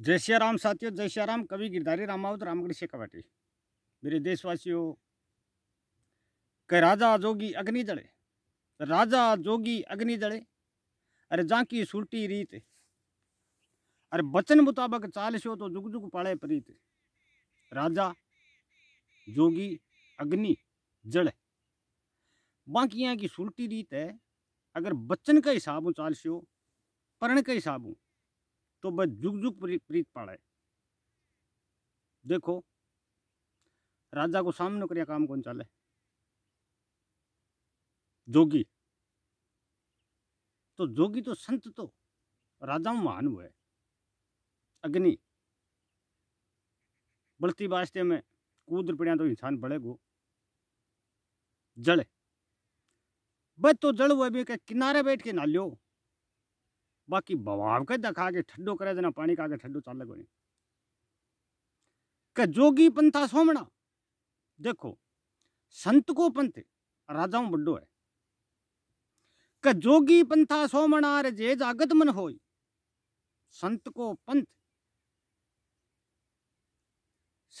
जय श्री राम साथियों जय श्री राम कवि गिरधारी रामावत रामगढ़ शेखावाटी मेरे देशवासियों के राजा जोगी अग्नि जड़े राजा जोगी अग्नि जड़े अरे जाकी की सुलटी रीत अरे बचन मुताबक चाल सो तो जुग जुग पाड़े प्रीत राजा जोगी अग्नि जड़े बाकी यहाँ की सुलटी रीत है अगर बचन का हिसाब हो चाल सो परण का हिसाब हूँ તો બસ जुग प्रीत પ્રીત પાડે देखो राजा को सामने करिया काम कौन चाले जोगी तो जोगी तो संत तो राजा महान हुए अग्नि बढ़ती वास्ते में कूद पड़िया तो इंसान बढ़ेगो जड़ वह तो जड़ हुआ भी के किनारे बैठ के ना लियो बाकी बवाब के दखा के ठड्डो करे देना पानी का के चल चाल लगे के जोगी पंथा सोमना देखो संत को पंथ राजाओं बड्डो है के जोगी पंथा सोमना रे जे जागत मन होई संत को पंथ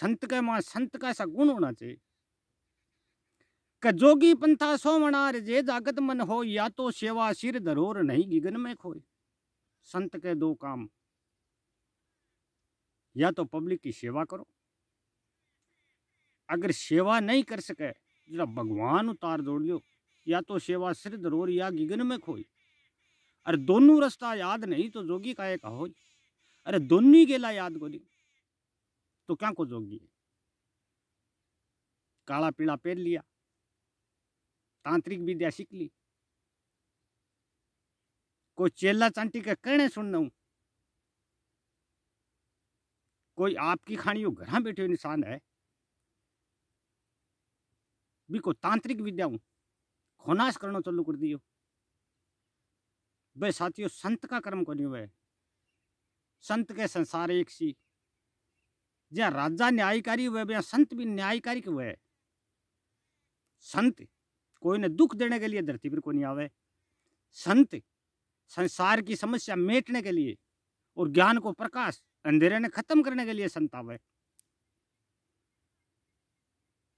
संत के मां संत का ऐसा गुण होना चाहिए कि जोगी पंथा सोमणार जे जागत मन हो या तो सेवा सिर धरोर नहीं गिगन में खोए संत के दो काम या तो पब्लिक की सेवा करो अगर सेवा नहीं कर सके जरा भगवान उतार जोड़ लियो या तो सेवा सिर दरोर या गिगन में खोई अरे दोनों रास्ता याद नहीं तो जोगी का एक हो अरे दोनों गेला याद को तो क्या को जोगी है काला पीला पेर लिया तांत्रिक विद्या सीख ली कोई चेला चांटी के कहने सुन हूँ कोई आपकी खानी हो घर बैठे निशान है भी को तांत्रिक विद्या हूं खोनाश करना चालू कर दियो भाई साथियों संत का कर्म को नहीं हुआ संत के संसार एक सी जहाँ राजा न्यायकारी हुए या संत भी न्यायकारी के हुए संत कोई ने दुख देने के लिए धरती पर को नहीं आवे संत संसार की समस्या मेटने के लिए और ज्ञान को प्रकाश अंधेरे ने खत्म करने के लिए संता है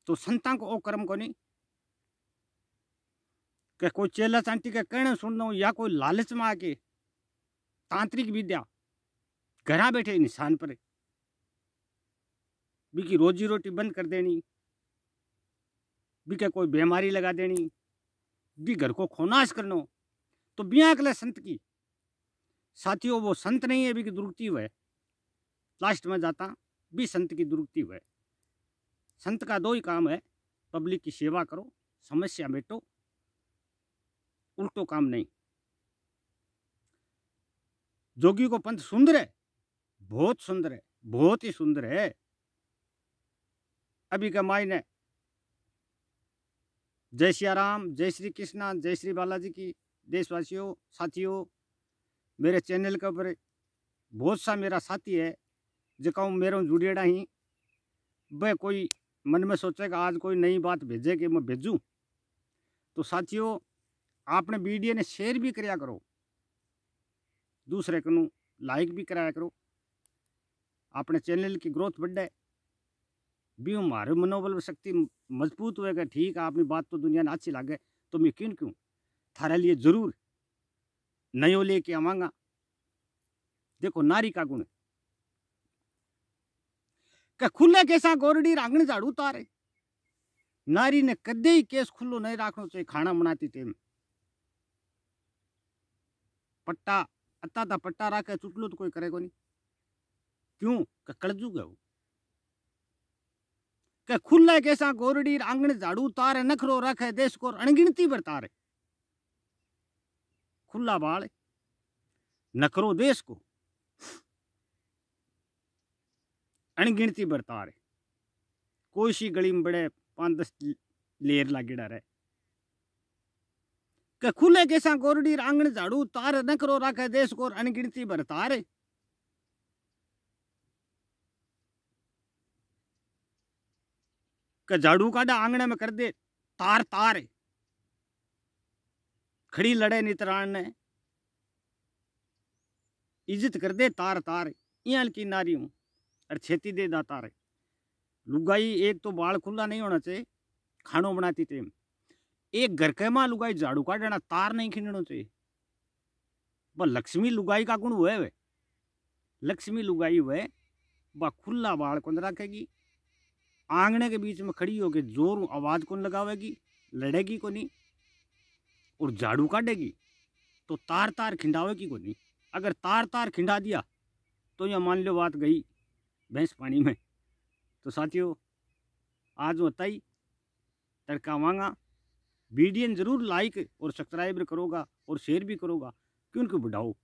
तो संता को ओ कर्म को नहीं के कोई चेला चांटी के कहने सुन दो या कोई लालच में आके तांत्रिक विद्या घर बैठे निशान पर भी की रोजी रोटी बंद कर देनी भी के कोई बीमारी लगा देनी भी घर को खोनाश करना तो बिया अकल संत की साथियों वो संत नहीं है अभी की दुर्गति हुए लास्ट में जाता भी संत की दुर्गति हुए संत का दो ही काम है पब्लिक की सेवा करो समस्या मेटो उल्टो काम नहीं जोगी को पंथ सुंदर है बहुत सुंदर है बहुत ही सुंदर है अभी का मायने जय सिया राम जय श्री कृष्णा जय श्री बालाजी की देशवासियों साथियों मेरे चैनल के ऊपर बहुत सा मेरा साथी है जो मेरे जुड़ेड़ा ही वह कोई मन में सोचे कि आज कोई नई बात भेजे कि मैं भेजूँ तो साथियों आपने वीडियो ने शेयर भी कराया करो दूसरे को लाइक भी कराया करो अपने चैनल की ग्रोथ बढ़े भी हमारे मनोबल शक्ति मजबूत होएगा ठीक है अपनी बात तो दुनिया ने अच्छी लागे तो मैं क्यों क्यों थारे लिए जरूर नयो लेके आवांगा देखो नारी का गुण के खुले कैसा गोरडी रांगण झाड़ू तारे नारी ने कदे ही केस खुल्लो नहीं राखनो चाहिए खाना बनाती टेम पट्टा अत्ता था पट्टा रखे चुटलो तो कोई करेगा नहीं क्यों कड़जू गए के खुले कैसा गोरडी आंगण झाड़ू तारे नखरो रखे देश को अणगिनती बरतारे खुला बाल न करो देश को अणगिणती बरतार कोई सी गली में बड़े पांच दस लेर लागेड़ा रहे के खुले कैसा कोरडी आंगन झाड़ू तार न करो राखे देश को अणगिणती बरतार के झाड़ू काटा आंगने में कर दे तार तार है खड़ी लड़े नितराण ने इज्जत कर दे तार तार इन की नारी हूँ और छेती दे दा तार लुगाई एक तो बाल खुला नहीं होना चाहिए खानो बनाती टेम एक घर के माँ लुगाई झाड़ू का देना तार नहीं खींचना चाहिए वह लक्ष्मी लुगाई का गुण हुए वे लक्ष्मी लुगाई हुए वह खुला बाल को रखेगी आंगने के बीच में खड़ी होकर जोर आवाज़ कौन लगावेगी लड़ेगी को नहीं और झाड़ू काटेगी तो तार तार खिंडावेगी को नहीं अगर तार तार खिंडा दिया तो यह मान लो बात गई भैंस पानी में तो साथियों आज बताई तड़का मांगा वीडियो जरूर लाइक और सब्सक्राइब करोगा और शेयर भी करोगा क्योंकि बढ़ाओ